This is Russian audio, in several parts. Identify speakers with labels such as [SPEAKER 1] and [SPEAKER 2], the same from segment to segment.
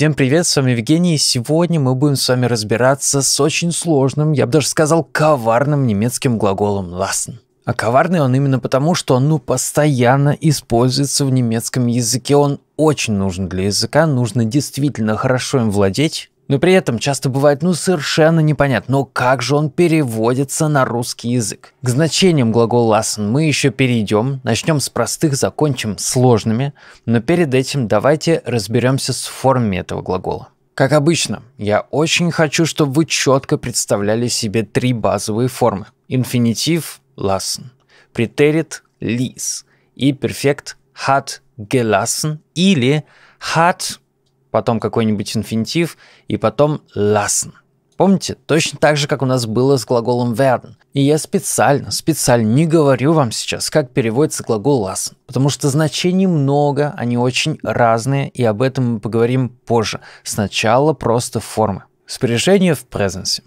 [SPEAKER 1] Всем привет, с вами Евгений, и сегодня мы будем с вами разбираться с очень сложным, я бы даже сказал, коварным немецким глаголом «lassen». А коварный он именно потому, что он ну, постоянно используется в немецком языке, он очень нужен для языка, нужно действительно хорошо им владеть, но при этом часто бывает ну совершенно непонятно, но как же он переводится на русский язык. К значениям глагола lassen мы еще перейдем, начнем с простых, закончим сложными, но перед этим давайте разберемся с формами этого глагола. Как обычно, я очень хочу, чтобы вы четко представляли себе три базовые формы. Инфинитив – lassen, претерит – ließ и перфект – hat gelassen или hat потом какой-нибудь инфинитив и потом lassen. Помните? Точно так же, как у нас было с глаголом werden. И я специально, специально не говорю вам сейчас, как переводится глагол lassen, потому что значений много, они очень разные, и об этом мы поговорим позже. Сначала просто формы. Спряжение в presence.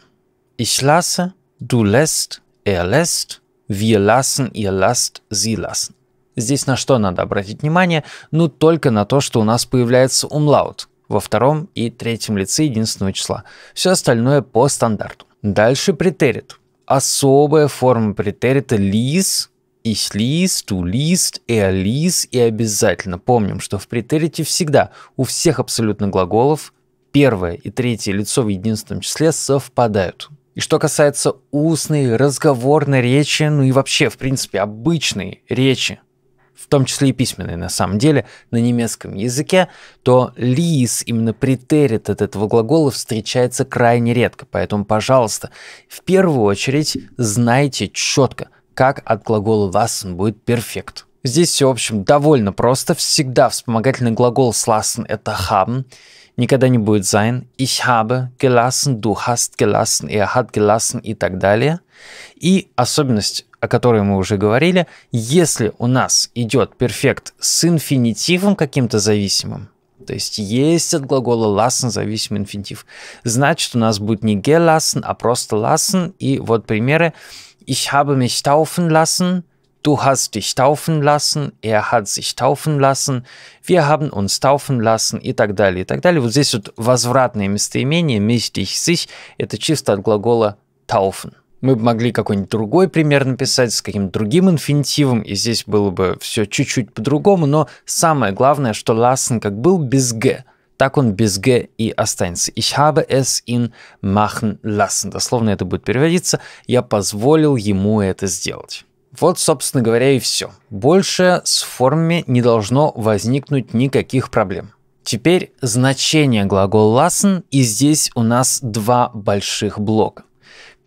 [SPEAKER 1] Ich lasse, du lässt, er lässt, wir lassen, ihr lasst, sie lassen. Здесь на что надо обратить внимание? Ну, только на то, что у нас появляется умлаут во втором и третьем лице единственного числа. Все остальное по стандарту. Дальше претерит. Особая форма претерита лис is list, to list, a list и обязательно помним, что в претерите всегда у всех абсолютно глаголов первое и третье лицо в единственном числе совпадают. И что касается устной, разговорной речи, ну и вообще, в принципе, обычной речи, в том числе и письменные на самом деле, на немецком языке, то «лис», именно претерит от этого глагола, встречается крайне редко. Поэтому, пожалуйста, в первую очередь знайте четко, как от глагола «lassen» будет «перфект». Здесь все, в общем, довольно просто. Всегда вспомогательный глагол с «lassen» — это «haben» никогда не будет sein. Ich habe gelassen, du hast gelassen, er hat gelassen и так далее. И особенность, о которой мы уже говорили, если у нас идет перфект с инфинитивом каким-то зависимым, то есть есть от глагола lassen зависимый инфинитив, значит у нас будет не gelassen, а просто lassen. И вот примеры. Ich habe mich taufen lassen – Du hast dich taufen lassen, er hat sich taufen lassen, wir haben uns taufen lassen и так далее, и так далее. Вот здесь вот возвратное местоимение «местich sich» — это чисто от глагола «taufen». Мы бы могли какой-нибудь другой пример написать с каким-то другим инфинитивом, и здесь было бы все чуть-чуть по-другому, но самое главное, что «lassen» как был без «г», так он без «г» и останется. Ich habe es ihn machen lassen. Дословно это будет переводиться «я позволил ему это сделать». Вот, собственно говоря, и все. Больше с формами не должно возникнуть никаких проблем. Теперь значение глагола lassen, и здесь у нас два больших блока.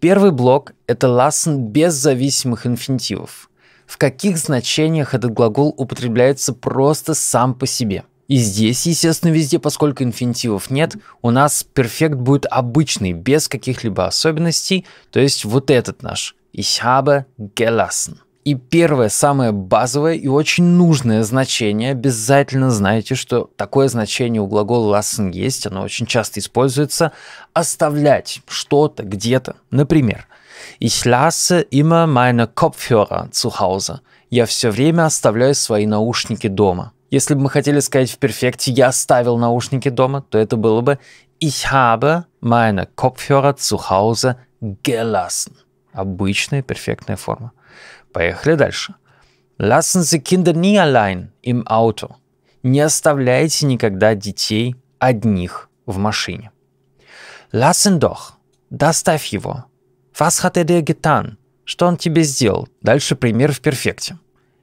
[SPEAKER 1] Первый блок – это lassen без зависимых инфинитивов. В каких значениях этот глагол употребляется просто сам по себе – и здесь, естественно, везде, поскольку инфинитивов нет, у нас перфект будет обычный, без каких-либо особенностей, то есть вот этот наш Ich habe gelassen. И первое, самое базовое и очень нужное значение, обязательно знаете, что такое значение у глагола lassen есть, оно очень часто используется, оставлять что-то где-то. Например, ich lasse immer meine Kopfhörer zu Hause. Я все время оставляю свои наушники дома. Если бы мы хотели сказать в перфекте «я оставил наушники дома», то это было бы «ich habe meine Kopfhörer zu Hause gelassen». Обычная перфектная форма. Поехали дальше. Lassen Sie Kinder nie allein im Auto. Не оставляйте никогда детей одних в машине. Lassen doch. Доставь его. Was hat er dir getan? Что он тебе сделал? Дальше пример в перфекте.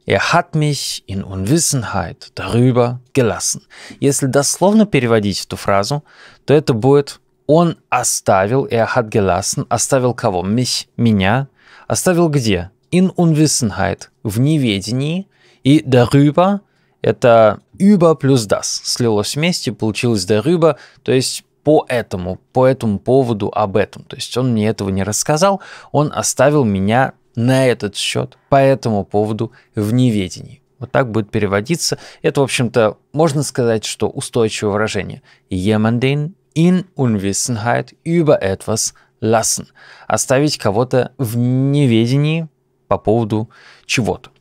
[SPEAKER 1] Er hat mich in Unwissenheit darüber gelassen. Если дословно переводить эту фразу, то это будет он оставил, и hat gelassen, оставил кого? Mich, меня. Оставил где? In Unwissenheit, в неведении. И darüber – это über плюс das. Слилось вместе, получилось darüber, то есть по этому, по этому поводу об этом. То есть он мне этого не рассказал, он оставил меня на этот счет по этому поводу в неведении. Вот так будет переводиться. Это, в общем-то, можно сказать, что устойчивое выражение. Jemanden in Unwissenheit über etwas lassen. Оставить кого-то в неведении по поводу чего-то.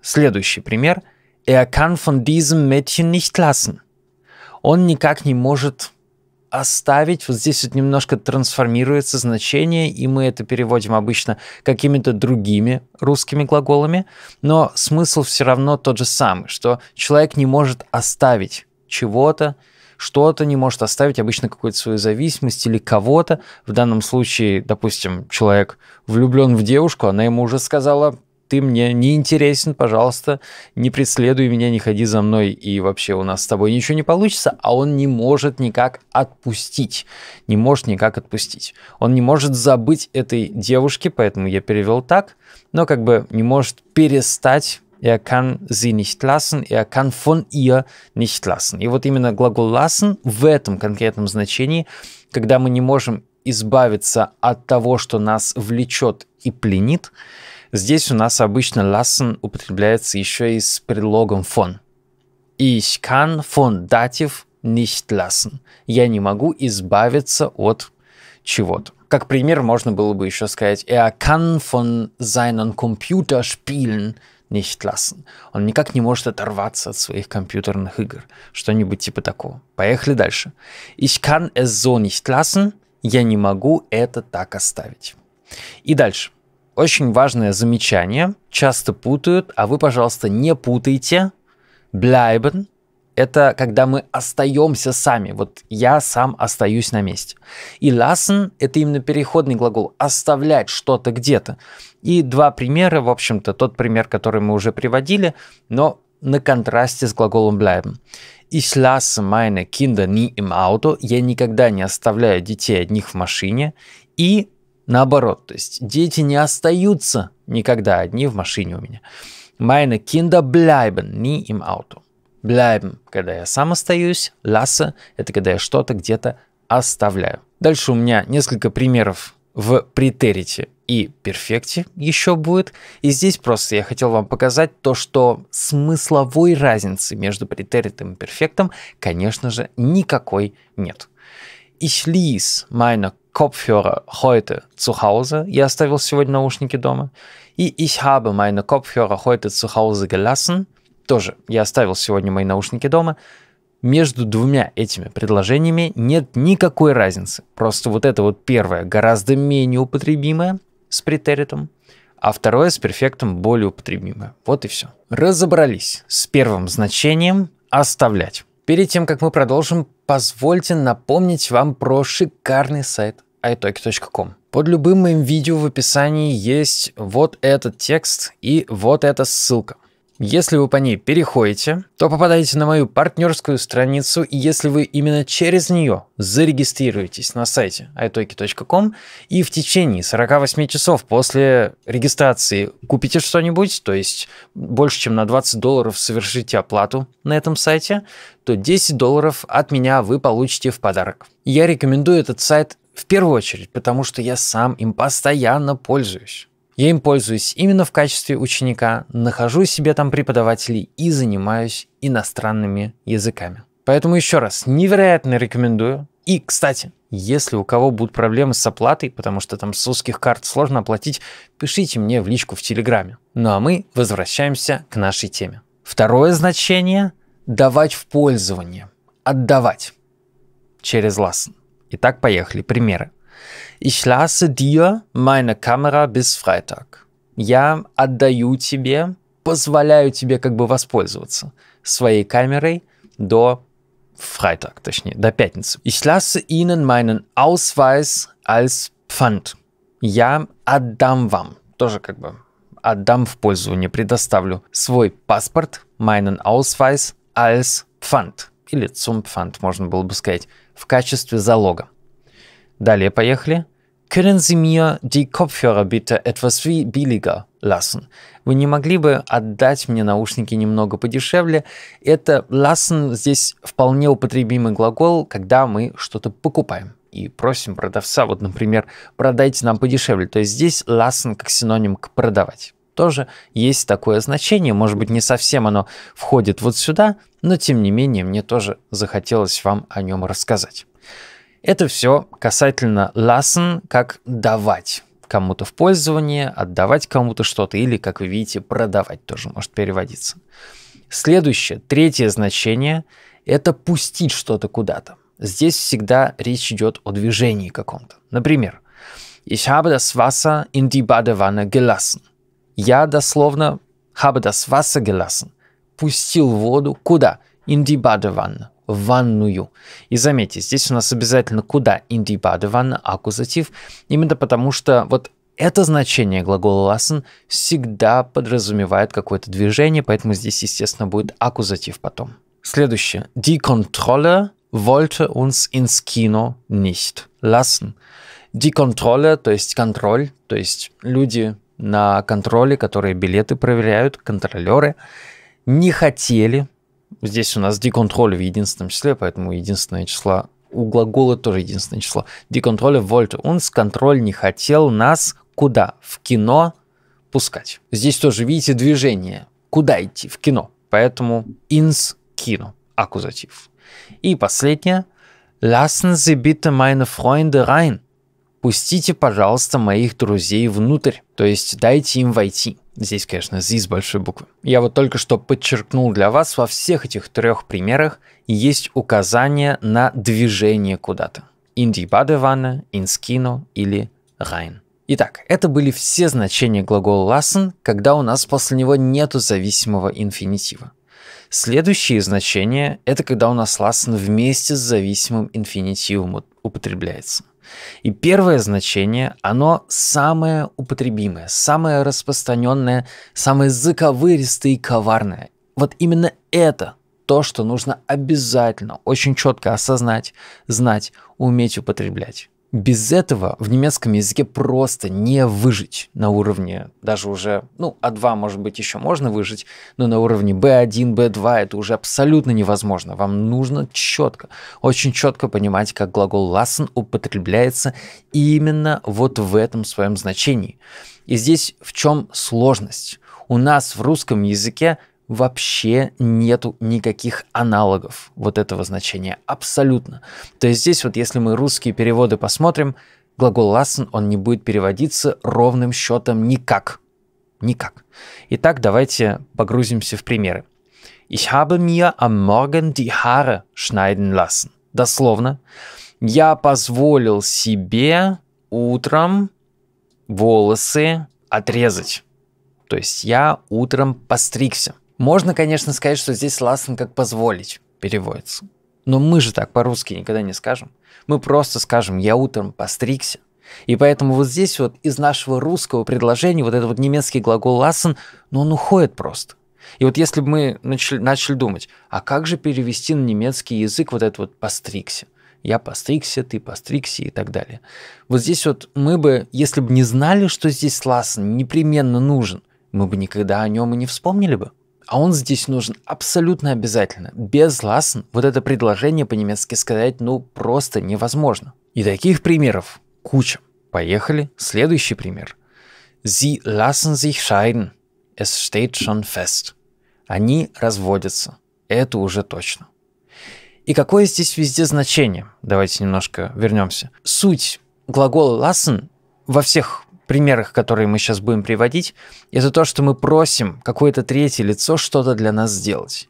[SPEAKER 1] Следующий пример. Er kann von diesem Mädchen nicht lassen. Он никак не может оставить, вот здесь вот немножко трансформируется значение, и мы это переводим обычно какими-то другими русскими глаголами, но смысл все равно тот же самый, что человек не может оставить чего-то, что-то не может оставить, обычно какую-то свою зависимость или кого-то. В данном случае, допустим, человек влюблен в девушку, она ему уже сказала, ты мне не интересен, пожалуйста, не преследуй меня, не ходи за мной, и вообще у нас с тобой ничего не получится, а он не может никак отпустить, не может никак отпустить. Он не может забыть этой девушки, поэтому я перевел так, но как бы не может перестать Er kann sie nicht lassen, er kann von ihr nicht lassen. И вот именно глагол lassen в этом конкретном значении, когда мы не можем избавиться от того, что нас влечет и пленит, здесь у нас обычно lassen употребляется еще и с предлогом von. Ich kann von Dativ nicht lassen. Я не могу избавиться от чего-то. Как пример можно было бы еще сказать, er kann von seinen spielen nicht lassen. Он никак не может оторваться от своих компьютерных игр. Что-нибудь типа такого. Поехали дальше. Ich kann es so nicht lassen. Я не могу это так оставить. И дальше. Очень важное замечание. Часто путают, а вы, пожалуйста, не путайте. Bleiben это когда мы остаемся сами. Вот я сам остаюсь на месте. И lassen – это именно переходный глагол – оставлять что-то где-то. И два примера, в общем-то, тот пример, который мы уже приводили, но на контрасте с глаголом bleiben. Ich lasse meine Kinder nie im Auto. Я никогда не оставляю детей одних в машине. И наоборот, то есть дети не остаются никогда одни в машине у меня. Meine Kinder bleiben nie im Auto bleiben. Когда я сам остаюсь, lasse – это когда я что-то где-то оставляю. Дальше у меня несколько примеров в претерите и перфекте еще будет. И здесь просто я хотел вам показать то, что смысловой разницы между претеритом и перфектом, конечно же, никакой нет. Ich ließ meine Kopfhörer heute zu Hause. Я оставил сегодня наушники дома. И ich habe meine Kopfhörer heute zu Hause gelassen тоже я оставил сегодня мои наушники дома. Между двумя этими предложениями нет никакой разницы. Просто вот это вот первое гораздо менее употребимое с претеритом, а второе с перфектом более употребимое. Вот и все. Разобрались с первым значением «оставлять». Перед тем, как мы продолжим, позвольте напомнить вам про шикарный сайт italki.com. Под любым моим видео в описании есть вот этот текст и вот эта ссылка. Если вы по ней переходите, то попадаете на мою партнерскую страницу, и если вы именно через нее зарегистрируетесь на сайте italki.com и в течение 48 часов после регистрации купите что-нибудь, то есть больше, чем на 20 долларов совершите оплату на этом сайте, то 10 долларов от меня вы получите в подарок. Я рекомендую этот сайт в первую очередь, потому что я сам им постоянно пользуюсь. Я им пользуюсь именно в качестве ученика, нахожу себе там преподавателей и занимаюсь иностранными языками. Поэтому еще раз, невероятно рекомендую. И, кстати, если у кого будут проблемы с оплатой, потому что там с узких карт сложно оплатить, пишите мне в личку в Телеграме. Ну а мы возвращаемся к нашей теме. Второе значение – давать в пользование, отдавать через Лассен. Итак, поехали, примеры. Ich lasse dir meine Kamera bis Freitag. Я отдаю тебе, позволяю тебе как бы воспользоваться своей камерой до Freitag, точнее, до пятницы. Ich lasse Ihnen meinen Ausweis als Pfand. Я отдам вам, тоже как бы отдам в пользу, не предоставлю свой паспорт, meinen Ausweis als Pfand. Или zum Pfand, можно было бы сказать, в качестве залога. Далее поехали. Können Sie mir die Kopfhörer bitte etwas billiger lassen? Вы не могли бы отдать мне наушники немного подешевле? Это lassen здесь вполне употребимый глагол, когда мы что-то покупаем и просим продавца, вот, например, продайте нам подешевле. То есть здесь lassen как синоним к продавать. Тоже есть такое значение, может быть, не совсем оно входит вот сюда, но тем не менее мне тоже захотелось вам о нем рассказать. Это все касательно lassen, как давать кому-то в пользование, отдавать кому-то что-то или, как вы видите, продавать тоже может переводиться. Следующее, третье значение – это пустить что-то куда-то. Здесь всегда речь идет о движении каком-то. Например, «Ich habe das Wasser in die Badewanne gelassen». Я дословно «habe das Wasser gelassen» – пустил воду куда? In die Badewanne – ванную. И заметьте, здесь у нас обязательно куда индибады ванна, аккузатив, именно потому что вот это значение глагола ласен всегда подразумевает какое-то движение, поэтому здесь, естественно, будет аккузатив потом. Следующее. Die Kontrolle wollte uns ins Kino nicht lassen. Die Kontrolle, то есть контроль, то есть люди на контроле, которые билеты проверяют, контролеры, не хотели Здесь у нас деконтроль в единственном числе, поэтому единственное число у глагола тоже единственное число. Деконтроля вольта. Он с контроль не хотел нас куда? В кино пускать. Здесь тоже видите движение. Куда идти? В кино. Поэтому ins кино. Аккузатив. И последнее. Lassen Sie bitte meine Freunde rein. Пустите, пожалуйста, моих друзей внутрь. То есть дайте им войти. Здесь, конечно, Z с большой буквы. Я вот только что подчеркнул для вас, во всех этих трех примерах есть указание на движение куда-то. Индибадевана, инскино или райн. Итак, это были все значения глагола lassen, когда у нас после него нету зависимого инфинитива. Следующие значения – это когда у нас lassen вместе с зависимым инфинитивом употребляется. И первое значение, оно самое употребимое, самое распространенное, самое заковыристое и коварное. Вот именно это то, что нужно обязательно, очень четко осознать, знать, уметь употреблять. Без этого в немецком языке просто не выжить на уровне даже уже, ну, А2, может быть, еще можно выжить, но на уровне B1, B2 это уже абсолютно невозможно. Вам нужно четко, очень четко понимать, как глагол lassen употребляется именно вот в этом своем значении. И здесь в чем сложность? У нас в русском языке вообще нету никаких аналогов вот этого значения. Абсолютно. То есть здесь вот если мы русские переводы посмотрим, глагол lassen, он не будет переводиться ровным счетом никак. Никак. Итак, давайте погрузимся в примеры. Ich habe mir am Morgen die Haare schneiden lassen. Дословно. Я позволил себе утром волосы отрезать. То есть я утром постригся. Можно, конечно, сказать, что здесь ласен как позволить переводится. Но мы же так по-русски никогда не скажем. Мы просто скажем «я утром постригся». И поэтому вот здесь вот из нашего русского предложения вот этот вот немецкий глагол «лассен», но ну, он уходит просто. И вот если бы мы начали, начали думать, а как же перевести на немецкий язык вот этот вот «постригся»? я постригся, ты постригся и так далее. Вот здесь вот мы бы, если бы не знали, что здесь Лассен непременно нужен, мы бы никогда о нем и не вспомнили бы а он здесь нужен абсолютно обязательно. Без ласен вот это предложение по-немецки сказать ну просто невозможно. И таких примеров куча. Поехали. Следующий пример. Sie lassen sich scheiden. Es steht schon fest. Они разводятся. Это уже точно. И какое здесь везде значение? Давайте немножко вернемся. Суть глагола lassen во всех примерах, которые мы сейчас будем приводить, это то, что мы просим какое-то третье лицо что-то для нас сделать.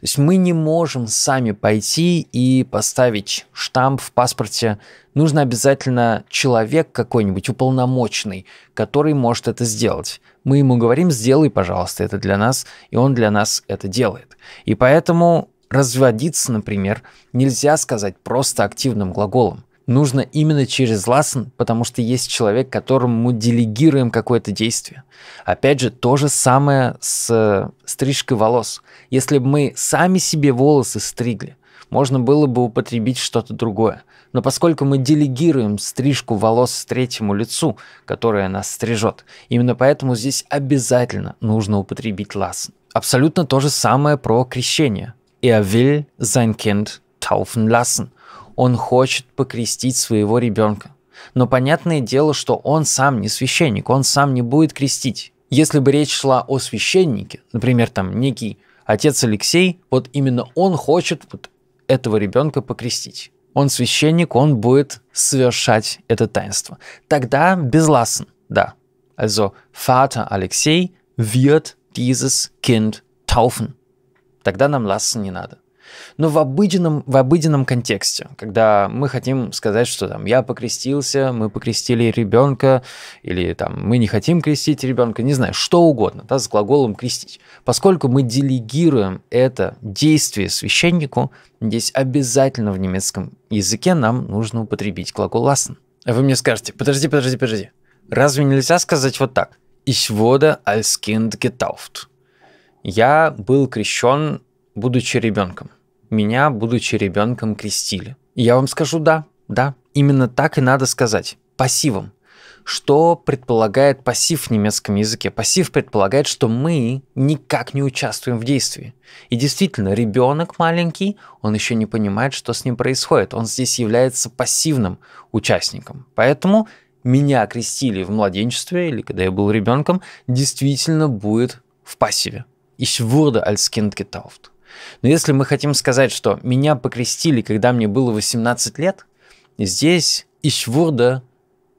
[SPEAKER 1] То есть мы не можем сами пойти и поставить штамп в паспорте. Нужно обязательно человек какой-нибудь уполномоченный, который может это сделать. Мы ему говорим, сделай, пожалуйста, это для нас, и он для нас это делает. И поэтому разводиться, например, нельзя сказать просто активным глаголом нужно именно через ласен, потому что есть человек, которому мы делегируем какое-то действие. Опять же, то же самое с э, стрижкой волос. Если бы мы сами себе волосы стригли, можно было бы употребить что-то другое. Но поскольку мы делегируем стрижку волос третьему лицу, которое нас стрижет, именно поэтому здесь обязательно нужно употребить ласен. Абсолютно то же самое про крещение. Er will sein Kind taufen lassen – он хочет покрестить своего ребенка. Но понятное дело, что он сам не священник, он сам не будет крестить. Если бы речь шла о священнике, например, там некий отец Алексей, вот именно он хочет вот этого ребенка покрестить. Он священник, он будет совершать это таинство. Тогда безласен, да. Also Vater Алексей wird dieses Kind taufen. Тогда нам лаssen не надо но в обыденном, в обыденном контексте, когда мы хотим сказать, что там я покрестился, мы покрестили ребенка, или там мы не хотим крестить ребенка, не знаю, что угодно, да, с глаголом крестить. Поскольку мы делегируем это действие священнику, здесь обязательно в немецком языке нам нужно употребить глагол lassen. А вы мне скажете, подожди, подожди, подожди, разве нельзя сказать вот так? Ich wurde als Kind getauft. Я был крещен, будучи ребенком меня, будучи ребенком, крестили. Я вам скажу да, да, именно так и надо сказать. Пассивом. Что предполагает пассив в немецком языке? Пассив предполагает, что мы никак не участвуем в действии. И действительно, ребенок маленький, он еще не понимает, что с ним происходит. Он здесь является пассивным участником. Поэтому меня крестили в младенчестве или когда я был ребенком, действительно будет в пассиве. Ich wurde als Kind getauft. Но если мы хотим сказать, что меня покрестили, когда мне было 18 лет, здесь ich wurde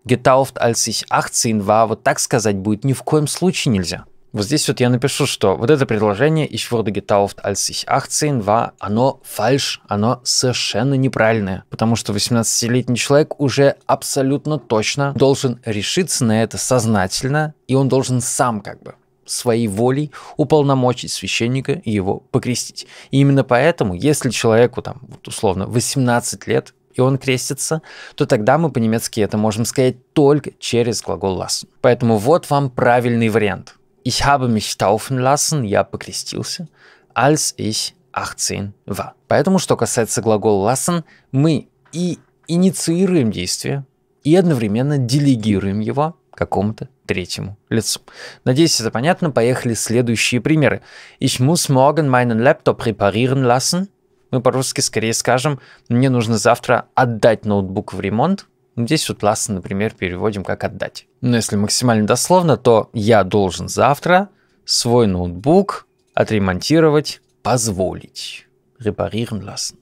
[SPEAKER 1] getauft, als ich 18 war, вот так сказать будет ни в коем случае нельзя. Вот здесь вот я напишу, что вот это предложение ich wurde getauft, als ich 18 war, оно фальш, оно совершенно неправильное, потому что 18-летний человек уже абсолютно точно должен решиться на это сознательно, и он должен сам как бы своей волей уполномочить священника и его покрестить. И именно поэтому, если человеку там, вот условно, 18 лет, и он крестится, то тогда мы по-немецки это можем сказать только через глагол lassen. Поэтому вот вам правильный вариант. Ich habe mich taufen lassen, я покрестился, als ich 18 war. Поэтому, что касается глагола lassen, мы и инициируем действие, и одновременно делегируем его какому-то третьему лицу. Надеюсь, это понятно. Поехали следующие примеры. Ich muss morgen meinen Laptop reparieren lassen. Мы по-русски скорее скажем, мне нужно завтра отдать ноутбук в ремонт. Здесь вот lassen, например, переводим как отдать. Но если максимально дословно, то я должен завтра свой ноутбук отремонтировать, позволить. Reparieren lassen.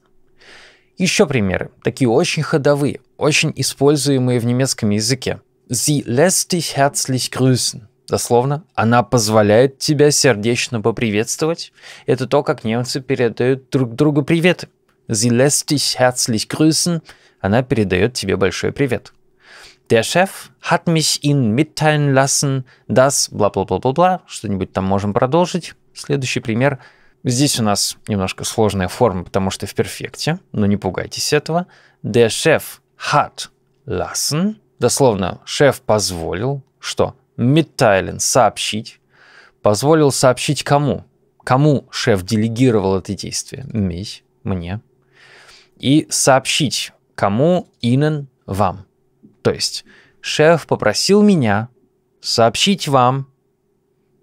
[SPEAKER 1] Еще примеры, такие очень ходовые, очень используемые в немецком языке. Sie lässt dich herzlich grüßen. Дословно, она позволяет тебя сердечно поприветствовать. Это то, как немцы передают друг другу привет. Sie lässt dich herzlich grüßen. Она передает тебе большой привет. Der Chef hat mich ihn mitteilen lassen, dass бла-бла-бла-бла-бла. Что-нибудь там можем продолжить. Следующий пример. Здесь у нас немножко сложная форма, потому что в перфекте, но не пугайтесь этого. Der Chef hat lassen дословно, шеф позволил, что Миттайлен сообщить, позволил сообщить кому? Кому шеф делегировал это действие? Мись, мне. И сообщить кому? Инен, вам. То есть шеф попросил меня сообщить вам,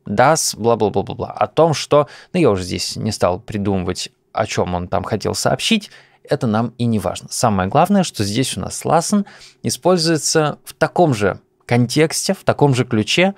[SPEAKER 1] дас, бла-бла-бла-бла-бла, о том, что, ну я уже здесь не стал придумывать, о чем он там хотел сообщить, это нам и не важно. Самое главное, что здесь у нас Lassen используется в таком же контексте, в таком же ключе,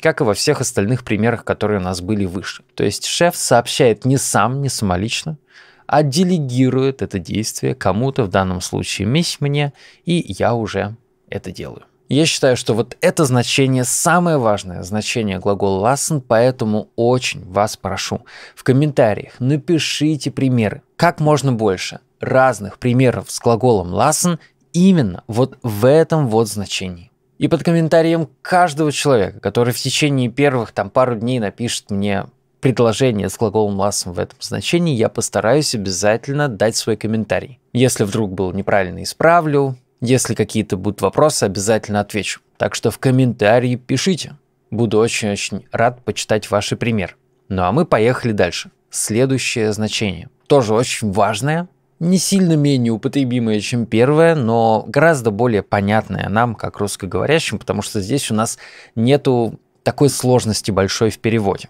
[SPEAKER 1] как и во всех остальных примерах, которые у нас были выше. То есть шеф сообщает не сам, не самолично, а делегирует это действие кому-то, в данном случае месь мне, и я уже это делаю. Я считаю, что вот это значение самое важное значение глагола lassen, поэтому очень вас прошу, в комментариях напишите примеры, как можно больше, разных примеров с глаголом lassen именно вот в этом вот значении. И под комментарием каждого человека, который в течение первых там пару дней напишет мне предложение с глаголом lassen в этом значении, я постараюсь обязательно дать свой комментарий. Если вдруг был неправильно, исправлю. Если какие-то будут вопросы, обязательно отвечу. Так что в комментарии пишите. Буду очень-очень рад почитать ваши примеры. Ну а мы поехали дальше. Следующее значение. Тоже очень важное, не сильно менее употребимая, чем первая, но гораздо более понятная нам, как русскоговорящим, потому что здесь у нас нету такой сложности большой в переводе.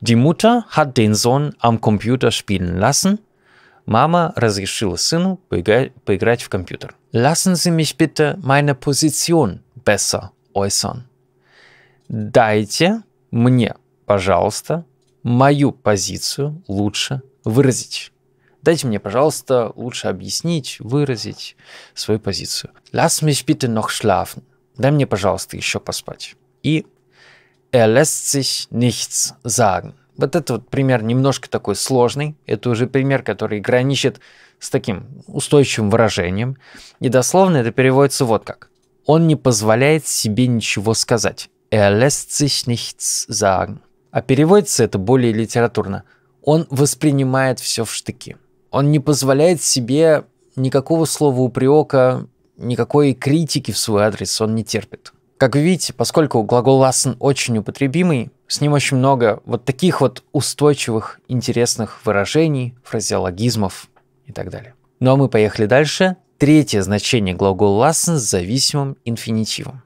[SPEAKER 1] Die Mutter hat den Sohn am Computer spielen lassen. Мама разрешила сыну поиграть, поиграть в компьютер. Lassen Sie mich bitte meine Position besser äußern. Дайте мне, пожалуйста, мою позицию лучше выразить. Дайте мне, пожалуйста, лучше объяснить, выразить свою позицию. Lass mich bitte noch schlafen. Дай мне, пожалуйста, еще поспать. И er lässt sich nichts sagen. Вот это вот пример немножко такой сложный. Это уже пример, который граничит с таким устойчивым выражением. И дословно это переводится вот как. Он не позволяет себе ничего сказать. Er lässt sich nichts sagen. А переводится это более литературно. Он воспринимает все в штыки. Он не позволяет себе никакого слова упрека, никакой критики в свой адрес он не терпит. Как вы видите, поскольку глагол «ласен» очень употребимый, с ним очень много вот таких вот устойчивых, интересных выражений, фразеологизмов и так далее. Ну а мы поехали дальше. Третье значение глагола «ласен» с зависимым инфинитивом.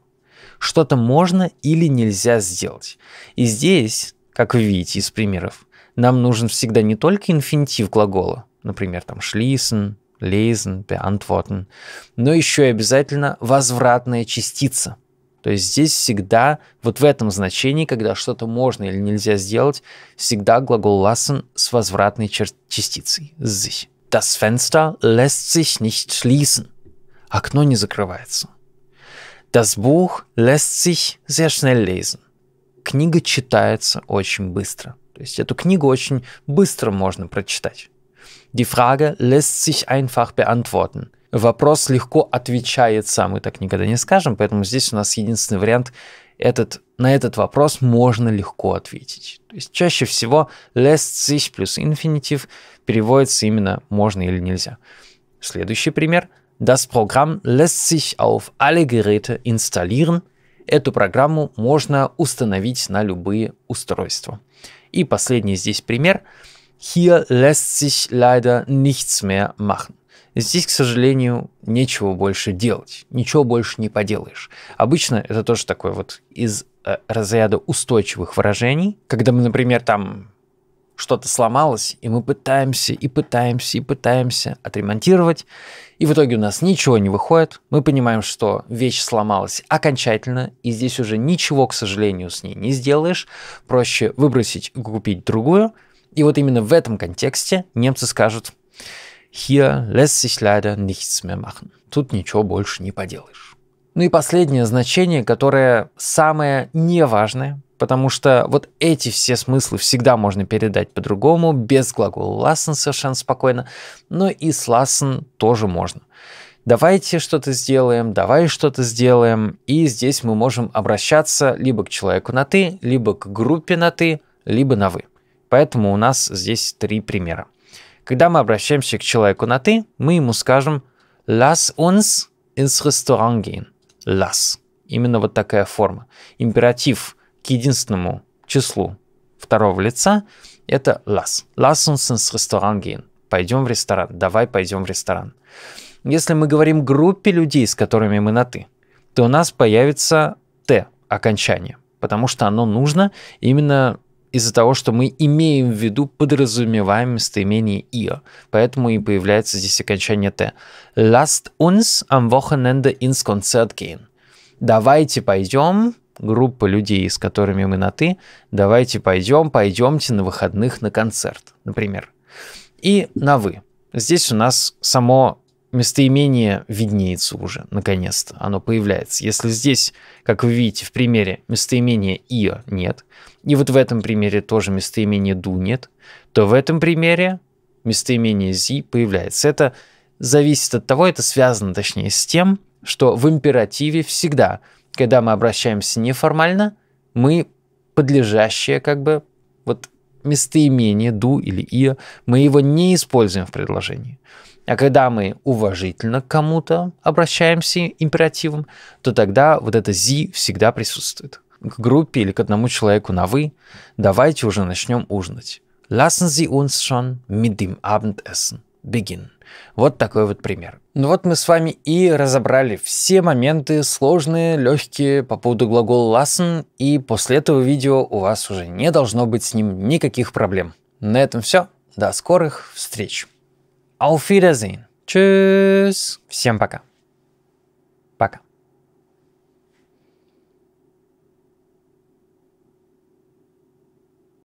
[SPEAKER 1] Что-то можно или нельзя сделать. И здесь, как вы видите из примеров, нам нужен всегда не только инфинитив глагола, например, там schließen, lesen, beantworten, но еще и обязательно возвратная частица. То есть здесь всегда, вот в этом значении, когда что-то можно или нельзя сделать, всегда глагол lassen с возвратной частицей sich. Das Fenster lässt sich nicht schließen. Окно не закрывается. Das Buch lässt sich sehr schnell lesen. Книга читается очень быстро. То есть эту книгу очень быстро можно прочитать. Die Frage lässt sich einfach beantworten. Вопрос легко отвечается, мы так никогда не скажем, поэтому здесь у нас единственный вариант этот, на этот вопрос можно легко ответить. То есть чаще всего lässt sich плюс инфинитив переводится именно можно или нельзя. Следующий пример. Das Programm lässt sich auf alle Geräte installieren. Эту программу можно установить на любые устройства. И последний здесь пример. Hier lässt sich leider nichts mehr machen. Здесь, к сожалению, нечего больше делать, ничего больше не поделаешь. Обычно это тоже такое вот из э, разряда устойчивых выражений, когда мы, например, там что-то сломалось, и мы пытаемся, и пытаемся, и пытаемся отремонтировать, и в итоге у нас ничего не выходит, мы понимаем, что вещь сломалась окончательно, и здесь уже ничего, к сожалению, с ней не сделаешь, проще выбросить, купить другую – и вот именно в этом контексте немцы скажут «Hier lässt sich leider nichts mehr machen». Тут ничего больше не поделаешь. Ну и последнее значение, которое самое неважное, потому что вот эти все смыслы всегда можно передать по-другому, без глагола lassen совершенно спокойно, но и с «лассен» тоже можно. Давайте что-то сделаем, давай что-то сделаем, и здесь мы можем обращаться либо к человеку на «ты», либо к группе на «ты», либо на «вы». Поэтому у нас здесь три примера. Когда мы обращаемся к человеку на «ты», мы ему скажем «Lass uns ins Restaurant gehen». «Lass». Именно вот такая форма. Императив к единственному числу второго лица – это «Lass». «Lass uns ins Restaurant gehen». «Пойдем в ресторан». «Давай пойдем в ресторан». Если мы говорим группе людей, с которыми мы на «ты», то у нас появится «т» окончание, потому что оно нужно именно из-за того, что мы имеем в виду, подразумеваем местоимение ihr. Поэтому и появляется здесь окончание «т». Last uns am Wochenende ins Konzert gehen. Давайте пойдем, группа людей, с которыми мы на «ты», давайте пойдем, пойдемте на выходных на концерт, например. И на «вы». Здесь у нас само местоимение виднеется уже, наконец-то, оно появляется. Если здесь, как вы видите в примере, местоимения «ио» нет, и вот в этом примере тоже местоимение «ду» нет, то в этом примере местоимение «зи» появляется. Это зависит от того, это связано, точнее, с тем, что в императиве всегда, когда мы обращаемся неформально, мы подлежащее как бы вот местоимение «ду» или «ио», мы его не используем в предложении. А когда мы уважительно к кому-то обращаемся императивом, то тогда вот это «зи» всегда присутствует. К группе или к одному человеку на «вы» давайте уже начнем ужинать. Lassen Sie uns schon mit dem Abendessen beginnen. Вот такой вот пример. Ну вот мы с вами и разобрали все моменты сложные, легкие по поводу глагола lassen, и после этого видео у вас уже не должно быть с ним никаких проблем. На этом все. До скорых встреч. Auf Wiedersehen. Tschüss. Всем пока.